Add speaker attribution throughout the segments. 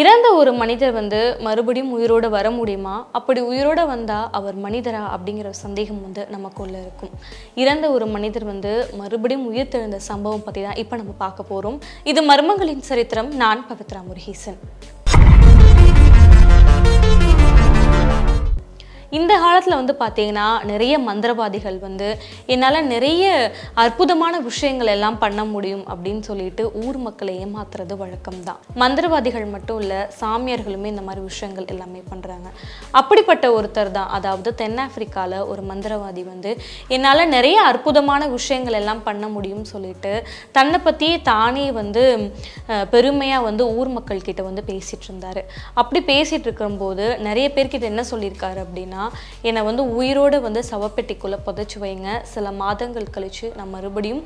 Speaker 1: இறந்த ஒரு மனிதர் வந்து மறுபடியும் உயிரோடு வர முடியுமா அப்படி உயிரோடு வந்தால் அவர் மனிதரா அப்படிங்கிற சந்தேகம் வந்து நமக்குள்ளே இருக்கும் இறந்த ஒரு மனிதர் வந்து மறுபடியும் உயிர் தெழுந்த சம்பவம் பற்றி தான் இப்போ நம்ம பார்க்க போகிறோம் இது மர்மங்களின் சரித்திரம் நான் பவித்ரா முருகீசன் காலத்தில் வந்து பார்த்தீங்கன்னா நிறைய மந்திரவாதிகள் வந்து என்னால் நிறைய அற்புதமான விஷயங்கள் எல்லாம் பண்ண முடியும் அப்படின்னு சொல்லிட்டு ஊர் மக்களை ஏமாத்துறது வழக்கம் தான் மந்திரவாதிகள் மட்டும் இல்லை சாமியார்களுமே இந்த மாதிரி விஷயங்கள் எல்லாமே பண்ணுறாங்க அப்படிப்பட்ட ஒருத்தர் தான் அதாவது தென்னாப்பிரிக்காவில் ஒரு மந்திரவாதி வந்து என்னால் நிறைய அற்புதமான விஷயங்கள் எல்லாம் பண்ண முடியும்னு சொல்லிட்டு தன்னை பற்றி தானே வந்து பெருமையாக வந்து ஊர் மக்கள்கிட்ட வந்து பேசிகிட்டு இருந்தார் அப்படி பேசிகிட்டு இருக்கும்போது நிறைய பேர்கிட்ட என்ன சொல்லியிருக்காரு அப்படின்னா என்னை வந்து உயிரோடு வந்து சவப்பெட்டிக்குள்ளே புதைச்சி வைங்க சில மாதங்கள் கழித்து நான் மறுபடியும்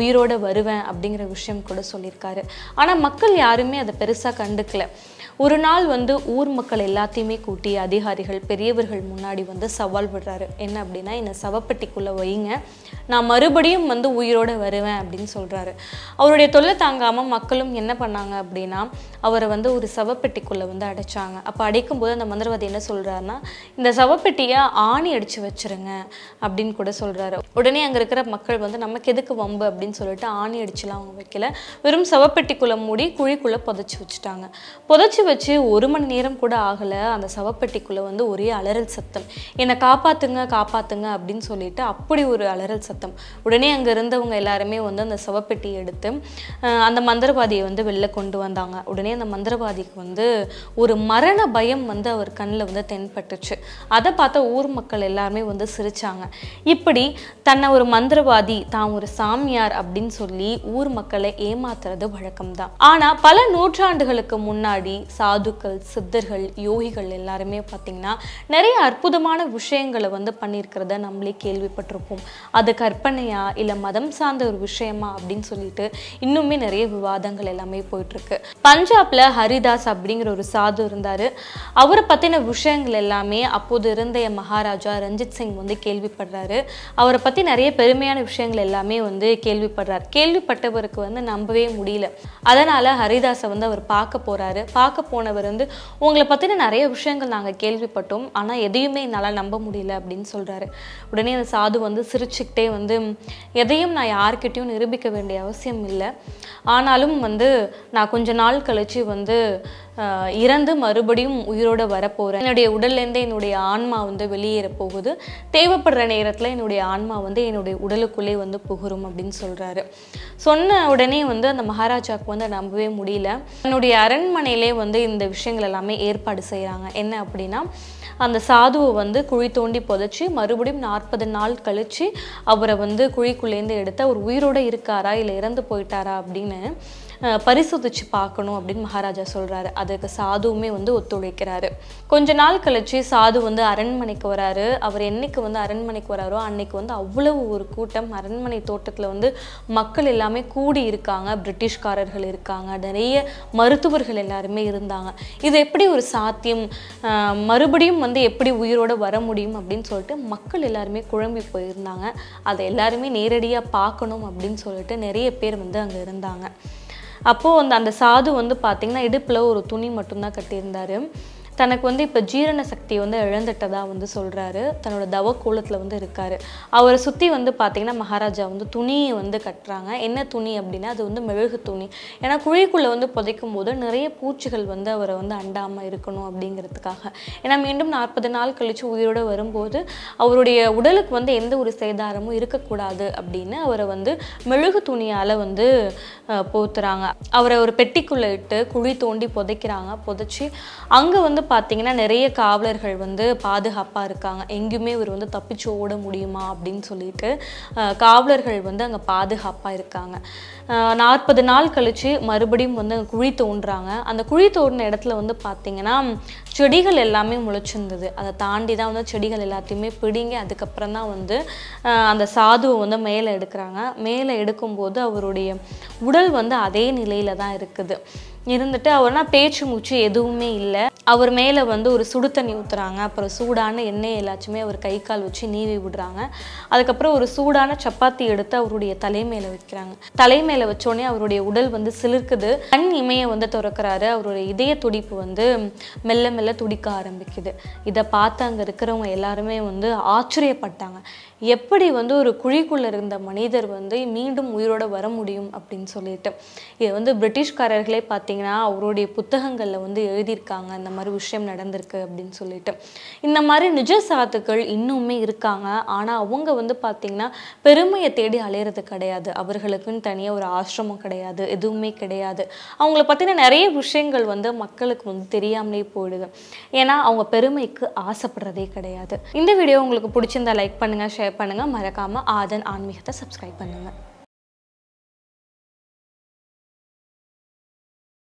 Speaker 1: உயிரோடு வருவேன் அப்படிங்கிற விஷயம் கூட சொல்லியிருக்காரு ஆனால் மக்கள் யாருமே அதை பெருசாக கண்டுக்கல ஒரு நாள் வந்து ஊர் மக்கள் எல்லாத்தையுமே கூட்டி அதிகாரிகள் பெரியவர்கள் முன்னாடி வந்து சவால் விடுறாரு என்ன அப்படின்னா என்னை சவப்பெட்டிக்குள்ளே வைங்க நான் மறுபடியும் வந்து உயிரோடு வருவேன் அப்படின்னு சொல்கிறாரு அவருடைய தொல்லை தாங்காமல் மக்களும் என்ன பண்ணாங்க அப்படின்னா அவரை வந்து ஒரு சவப்பெட்டிக்குள்ளே வந்து அடைச்சாங்க அப்போ அடைக்கும்போது அந்த மந்திரவாதி என்ன சொல்கிறாருன்னா இந்த சவப்பெட்டியை ஆணி அடித்து வச்சுருங்க அப்படின்னு கூட சொல்கிறாரு உடனே அங்கே இருக்கிற மக்கள் வந்து நமக்கு எதுக்கு வம்பு அப்படின்னு சொல்லிட்டு ஆணி அடிச்சுலாம் அவங்க வைக்கல வெறும் சவப்பெட்டிக்குள்ளே மூடி குழிக்குள்ளே புதைச்சி வச்சுட்டாங்க புதைச்சி வச்சு ஒரு மணி நேரம் கூட ஆகலை அந்த சவப்பெட்டிக்குள்ளே வந்து ஒரே அலறல் சத்தம் என்னை காப்பாற்றுங்க காப்பாற்றுங்க அப்படின்னு சொல்லிட்டு அப்படி ஒரு அலறல் சத்தம் உடனே அங்கே இருந்தவங்க எல்லாருமே வந்து அந்த சவப்பெட்டியை எடுத்து அந்த மந்திரவாதியை வந்து வெளில கொண்டு வந்தாங்க உடனே அந்த மந்திரவாதிக்கு வந்து ஒரு மரண பயம் வந்து அவர் கண்ணில் வந்து தென்பட்டுச்சு அதை பார்த்த ஊர் மக்கள் எல்லாருமே வந்து சிரித்தாங்க இப்படி தன்னை ஒரு மந்திரவாதி தான் ஒரு சாமியார் அப்படின்னு சொல்லி ஊர் மக்களை ஏமாத்துறது வழக்கம்தான் ஆனால் பல நூற்றாண்டுகளுக்கு முன்னாடி சாதுக்கள் சித்தர்கள் யோகிகள் எல்லாருமே பார்த்திங்கன்னா நிறைய அற்புதமான விஷயங்களை வந்து பண்ணியிருக்கிறத நம்மளே கேள்விப்பட்டிருப்போம் அது கற்பனையா இல்லை மதம் சார்ந்த ஒரு விஷயமா அப்படின்னு சொல்லிட்டு இன்னுமே நிறைய விவாதங்கள் எல்லாமே போயிட்டுருக்கு பஞ்சாப்ல ஹரிதாஸ் அப்படிங்கிற ஒரு சாது இருந்தார் அவரை பற்றின விஷயங்கள் எல்லாமே அப்போ அப்போது இருந்த மகாராஜா ரஞ்சித் சிங் வந்து கேள்விப்படுறாரு அவரை பற்றி நிறைய பெருமையான விஷயங்கள் எல்லாமே வந்து கேள்விப்படுறார் கேள்விப்பட்டவருக்கு வந்து நம்பவே முடியல அதனால் ஹரிதாஸை வந்து அவர் பார்க்க போகிறாரு பார்க்க போனவர் வந்து உங்களை பற்றின நிறைய விஷயங்கள் நாங்கள் கேள்விப்பட்டோம் ஆனால் எதையுமே என்னால் நம்ப முடியல அப்படின்னு சொல்கிறாரு உடனே அந்த சாது வந்து சிரிச்சுக்கிட்டே வந்து எதையும் நான் யார்கிட்டையும் நிரூபிக்க வேண்டிய அவசியம் இல்லை ஆனாலும் வந்து நான் கொஞ்ச நாள் கழித்து வந்து இறந்து மறுபடியும் உயிரோடு வரப்போகிறேன் என்னுடைய உடல்லேருந்து என்னுடைய ஆன்மா வந்து வெளியேற போகுது தேவைப்படுற நேரத்தில் என்னுடைய ஆன்மா வந்து என்னுடைய உடலுக்குள்ளே வந்து புகரும் அப்படின்னு சொல்கிறாரு சொன்ன உடனே வந்து அந்த மகாராஜாவுக்கு வந்து நம்பவே முடியல என்னுடைய அரண்மனையிலே வந்து இந்த விஷயங்கள் எல்லாமே ஏற்பாடு செய்கிறாங்க என்ன அப்படின்னா அந்த சாதுவை வந்து குழி தோண்டி புதைச்சி மறுபடியும் நாற்பது நாள் கழித்து அவரை வந்து குழிக்குள்ளேருந்து எடுத்து அவர் உயிரோடு இருக்காரா இல்லை இறந்து போயிட்டாரா அப்படின்னு பரிசோதித்து பார்க்கணும் அப்படின்னு மகாராஜா சொல்கிறாரு அதுக்கு சாதுவுமே வந்து ஒத்துழைக்கிறாரு கொஞ்ச நாள் கழித்து சாது வந்து அரண்மனைக்கு வராரு அவர் என்னைக்கு வந்து அரண்மனைக்கு வராரோ அன்னைக்கு வந்து அவ்வளவு ஒரு கூட்டம் அரண்மனை தோட்டத்தில் வந்து மக்கள் எல்லாமே கூடி இருக்காங்க பிரிட்டிஷ்காரர்கள் இருக்காங்க நிறைய மருத்துவர்கள் எல்லாருமே இருந்தாங்க இது எப்படி ஒரு சாத்தியம் மறுபடியும் வந்து எப்படி உயிரோடு வர முடியும் அப்படின்னு சொல்லிட்டு மக்கள் எல்லாருமே குழம்பி போயிருந்தாங்க அதை எல்லாருமே நேரடியாக பார்க்கணும் அப்படின்னு சொல்லிட்டு நிறைய பேர் வந்து அங்கே இருந்தாங்க அப்போது அந்த அந்த சாது வந்து பார்த்திங்கன்னா இடுப்பில் ஒரு துணி மட்டும்தான் கட்டியிருந்தார் தனக்கு வந்து இப்போ ஜீரண சக்தி வந்து இழந்துட்டதாக வந்து சொல்கிறாரு தன்னோட தவ கோலத்தில் வந்து இருக்கார் அவரை சுற்றி வந்து பார்த்திங்கன்னா மகாராஜா வந்து துணியை வந்து கட்டுறாங்க என்ன துணி அப்படின்னா அது வந்து மெழுகு துணி ஏன்னா குழிக்குள்ளே வந்து புதைக்கும் போது நிறைய பூச்சிகள் வந்து அவரை வந்து அண்டாமல் இருக்கணும் அப்படிங்கிறதுக்காக ஏன்னா மீண்டும் நாற்பது நாள் கழித்து உயிரோடு வரும்போது அவருடைய உடலுக்கு வந்து எந்த ஒரு சேதாரமும் இருக்கக்கூடாது அப்படின்னு அவரை வந்து மெழுகு துணியால் வந்து போத்துறாங்க அவரை ஒரு பெட்டிக்குள்ளே இட்டு குழி தோண்டி புதைக்கிறாங்க புதைச்சி அங்கே வந்து வந்து பார்த்திங்கன்னா நிறைய காவலர்கள் வந்து பாதுகாப்பாக இருக்காங்க எங்கேயுமே இவர் வந்து தப்பிச்சு ஓட முடியுமா அப்படின்னு சொல்லிட்டு காவலர்கள் வந்து அங்கே பாதுகாப்பாக இருக்காங்க நாற்பது நாள் கழித்து மறுபடியும் வந்து குழி தோன்றாங்க அந்த குழி தோண்டின இடத்துல வந்து பார்த்திங்கன்னா செடிகள் எல்லாமே முளைச்சிருந்தது அதை தாண்டி தான் வந்து செடிகள் எல்லாத்தையுமே பிடிங்கி அதுக்கப்புறம் தான் வந்து அந்த சாதுவை வந்து மேலே எடுக்கிறாங்க மேலே எடுக்கும்போது அவருடைய உடல் வந்து அதே நிலையில் தான் இருக்குது இருந்துட்டு அவர்னா பேச்சு மூச்சு எதுவுமே இல்லை அவர் மேலே வந்து ஒரு சுடு தண்ணி ஊற்றுறாங்க அப்புறம் சூடான எண்ணெய் எல்லாச்சுமே அவர் கை கால் வச்சு நீவி விடுறாங்க அதுக்கப்புறம் ஒரு சூடான சப்பாத்தி எடுத்து அவருடைய மேலே வைக்கிறாங்க மேலே வச்சோடனே அவருடைய உடல் வந்து சிலிர்க்குது கண் இமையை வந்து திறக்கிறாரு அவருடைய இதய துடிப்பு வந்து மெல்ல மெல்ல துடிக்க ஆரம்பிக்குது இதை பார்த்து அங்கே இருக்கிறவங்க எல்லாருமே வந்து ஆச்சரியப்பட்டாங்க எப்படி வந்து ஒரு குழிக்குள்ளே இருந்த மனிதர் வந்து மீண்டும் உயிரோட வர முடியும் அப்படின்னு சொல்லிட்டு இது வந்து பிரிட்டிஷ்காரர்களே பார்த்தீங்கன்னா அவருடைய புத்தகங்களில் வந்து எழுதியிருக்காங்க அந்த மாதிரி விஷயம் நடந்திருக்கு அப்படின்னு சொல்லிட்டு இந்த மாதிரி நிஜ சாத்துக்கள் இன்னுமே இருக்காங்க ஆனால் அவங்க வந்து பார்த்தீங்கன்னா பெருமையை தேடி அலையிறது கிடையாது அவர்களுக்குன்னு தனியாக ஒரு ஆசிரமம் கிடையாது எதுவுமே கிடையாது அவங்கள பற்றின நிறைய விஷயங்கள் வந்து மக்களுக்கு வந்து தெரியாமலே போயிடுது ஏன்னா அவங்க பெருமைக்கு ஆசைப்படுறதே கிடையாது இந்த வீடியோ உங்களுக்கு பிடிச்சிருந்தா லைக் பண்ணுங்கள் ஷேர் பண்ணுங்கள் மறக்காமல் ஆதன் ஆன்மீகத்தை சப்ஸ்கிரைப் பண்ணுங்கள்